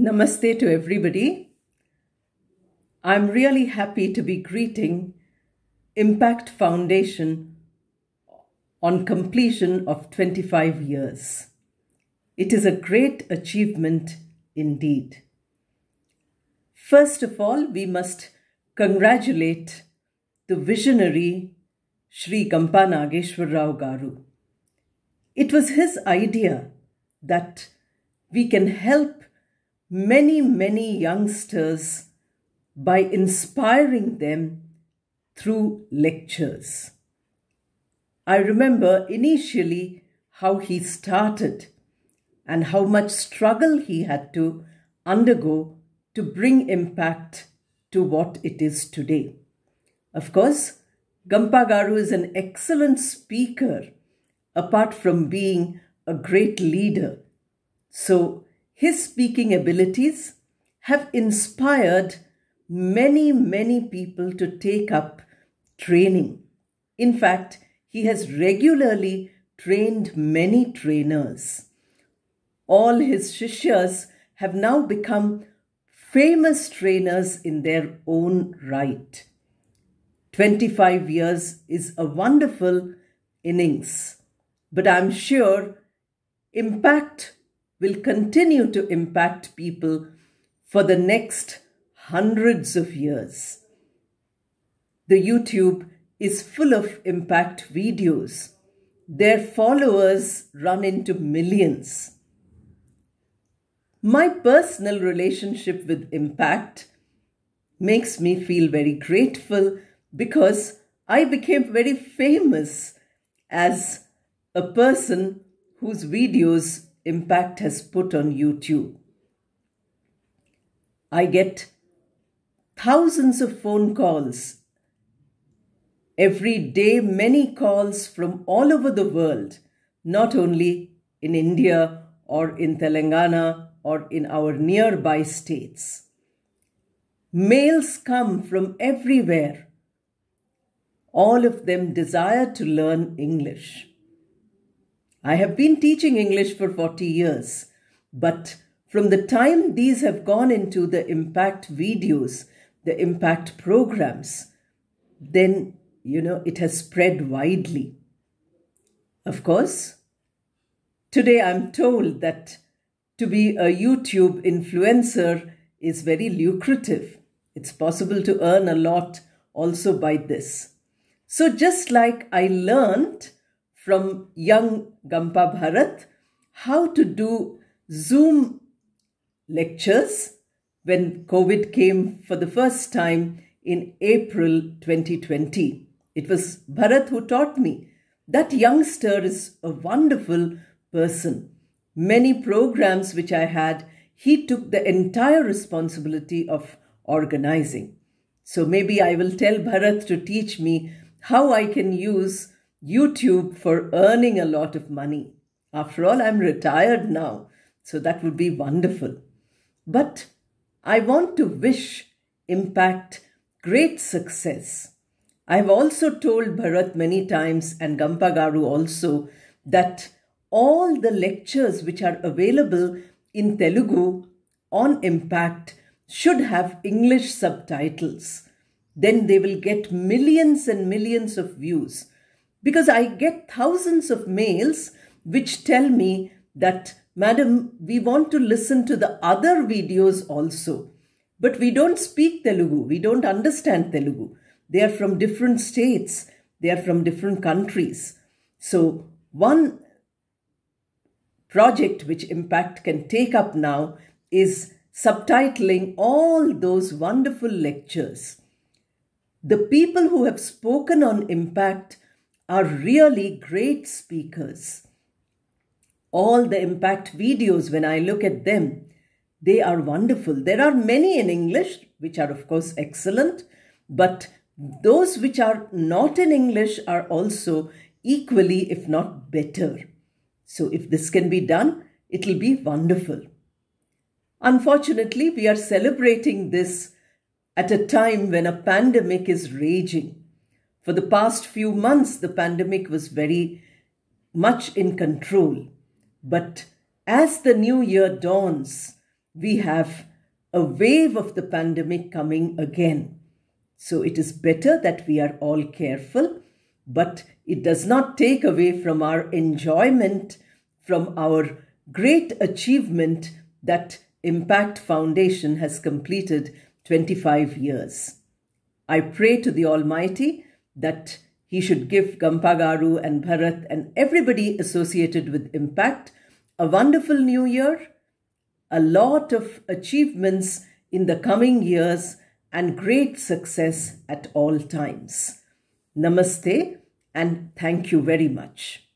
Namaste to everybody. I'm really happy to be greeting Impact Foundation on completion of 25 years. It is a great achievement indeed. First of all, we must congratulate the visionary Sri Kampa Nageshwar Rao Garu. It was his idea that we can help many, many youngsters by inspiring them through lectures. I remember initially how he started and how much struggle he had to undergo to bring impact to what it is today. Of course, Gampa Garu is an excellent speaker apart from being a great leader. So his speaking abilities have inspired many, many people to take up training. In fact, he has regularly trained many trainers. All his shishyas have now become famous trainers in their own right. 25 years is a wonderful innings, but I'm sure impact will continue to impact people for the next hundreds of years. The YouTube is full of impact videos. Their followers run into millions. My personal relationship with impact makes me feel very grateful because I became very famous as a person whose videos impact has put on YouTube. I get thousands of phone calls. Every day, many calls from all over the world, not only in India or in Telangana or in our nearby states. Mails come from everywhere. All of them desire to learn English. I have been teaching English for 40 years, but from the time these have gone into the impact videos, the impact programs, then, you know, it has spread widely. Of course, today I'm told that to be a YouTube influencer is very lucrative. It's possible to earn a lot also by this. So, just like I learned from young Gampa Bharat how to do Zoom lectures when COVID came for the first time in April 2020. It was Bharat who taught me. That youngster is a wonderful person. Many programs which I had, he took the entire responsibility of organizing. So maybe I will tell Bharat to teach me how I can use YouTube for earning a lot of money. After all, I'm retired now, so that would be wonderful. But I want to wish Impact great success. I've also told Bharat many times and Gampagaru also that all the lectures which are available in Telugu on Impact should have English subtitles. Then they will get millions and millions of views. Because I get thousands of mails which tell me that, Madam, we want to listen to the other videos also. But we don't speak Telugu, we don't understand Telugu. They are from different states, they are from different countries. So, one project which Impact can take up now is subtitling all those wonderful lectures. The people who have spoken on Impact are really great speakers. All the impact videos, when I look at them, they are wonderful. There are many in English, which are, of course, excellent, but those which are not in English are also equally, if not better. So, if this can be done, it'll be wonderful. Unfortunately, we are celebrating this at a time when a pandemic is raging. For the past few months, the pandemic was very much in control. But as the new year dawns, we have a wave of the pandemic coming again. So it is better that we are all careful, but it does not take away from our enjoyment, from our great achievement that Impact Foundation has completed 25 years. I pray to the Almighty that he should give Gampagaru and Bharat and everybody associated with Impact a wonderful new year, a lot of achievements in the coming years, and great success at all times. Namaste and thank you very much.